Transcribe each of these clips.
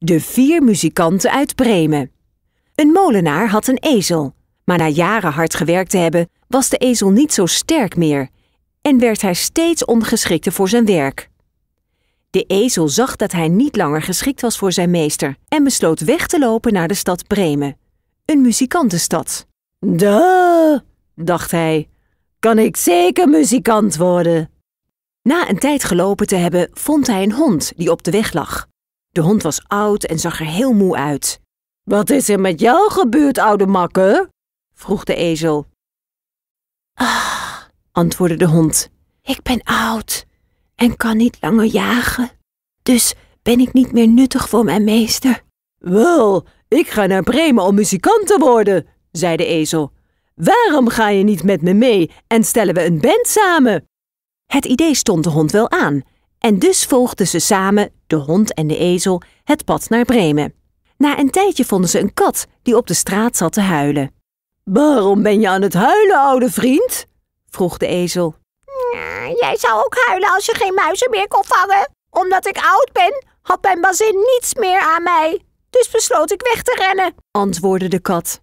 De vier muzikanten uit Bremen. Een molenaar had een ezel, maar na jaren hard gewerkt te hebben, was de ezel niet zo sterk meer en werd hij steeds ongeschikter voor zijn werk. De ezel zag dat hij niet langer geschikt was voor zijn meester en besloot weg te lopen naar de stad Bremen, een muzikantenstad. Duh, dacht hij, kan ik zeker muzikant worden. Na een tijd gelopen te hebben, vond hij een hond die op de weg lag. De hond was oud en zag er heel moe uit. Wat is er met jou gebeurd, oude makker? vroeg de ezel. Ah, antwoordde de hond. Ik ben oud en kan niet langer jagen. Dus ben ik niet meer nuttig voor mijn meester. Wel, ik ga naar Bremen om muzikant te worden, zei de ezel. Waarom ga je niet met me mee en stellen we een band samen? Het idee stond de hond wel aan, en dus volgden ze samen, de hond en de ezel, het pad naar Bremen. Na een tijdje vonden ze een kat die op de straat zat te huilen. Waarom ben je aan het huilen, oude vriend? vroeg de ezel. Mm, jij zou ook huilen als je geen muizen meer kon vangen. Omdat ik oud ben, had mijn bazin niets meer aan mij. Dus besloot ik weg te rennen, antwoordde de kat.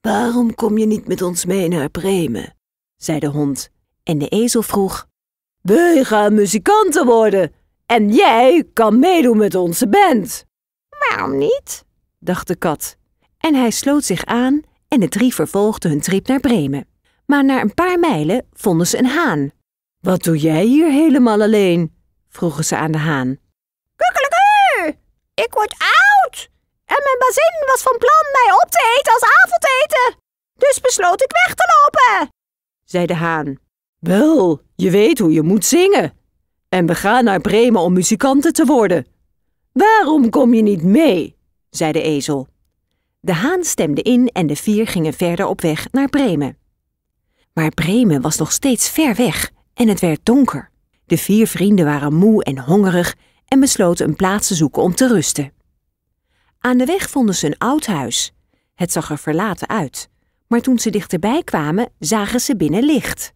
Waarom kom je niet met ons mee naar Bremen? zei de hond. En de ezel vroeg: wij gaan muzikanten worden en jij kan meedoen met onze band. Waarom niet? dacht de kat. En hij sloot zich aan en de drie vervolgden hun trip naar Bremen. Maar na een paar mijlen vonden ze een haan. Wat doe jij hier helemaal alleen? vroegen ze aan de haan. Kukkeleku! Ik word oud! En mijn bazin was van plan mij op te eten als avondeten. Dus besloot ik weg te lopen, zei de haan. Wel, je weet hoe je moet zingen. En we gaan naar Bremen om muzikanten te worden. Waarom kom je niet mee? zei de ezel. De haan stemde in en de vier gingen verder op weg naar Bremen. Maar Bremen was nog steeds ver weg en het werd donker. De vier vrienden waren moe en hongerig en besloten een plaats te zoeken om te rusten. Aan de weg vonden ze een oud huis. Het zag er verlaten uit, maar toen ze dichterbij kwamen, zagen ze binnen licht.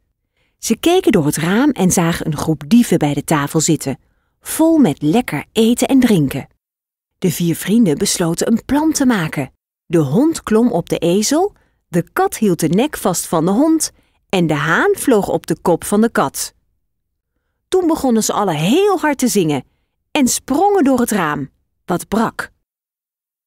Ze keken door het raam en zagen een groep dieven bij de tafel zitten, vol met lekker eten en drinken. De vier vrienden besloten een plan te maken. De hond klom op de ezel, de kat hield de nek vast van de hond en de haan vloog op de kop van de kat. Toen begonnen ze alle heel hard te zingen en sprongen door het raam, wat brak.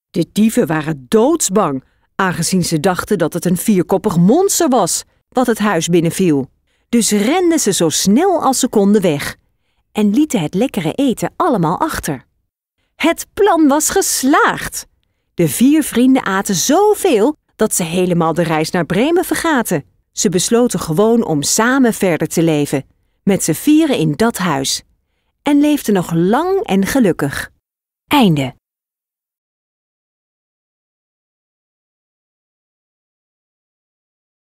De dieven waren doodsbang, aangezien ze dachten dat het een vierkoppig monster was, wat het huis binnenviel. Dus renden ze zo snel als ze konden weg en lieten het lekkere eten allemaal achter. Het plan was geslaagd. De vier vrienden aten zoveel dat ze helemaal de reis naar Bremen vergaten. Ze besloten gewoon om samen verder te leven, met z'n vieren in dat huis. En leefden nog lang en gelukkig. Einde.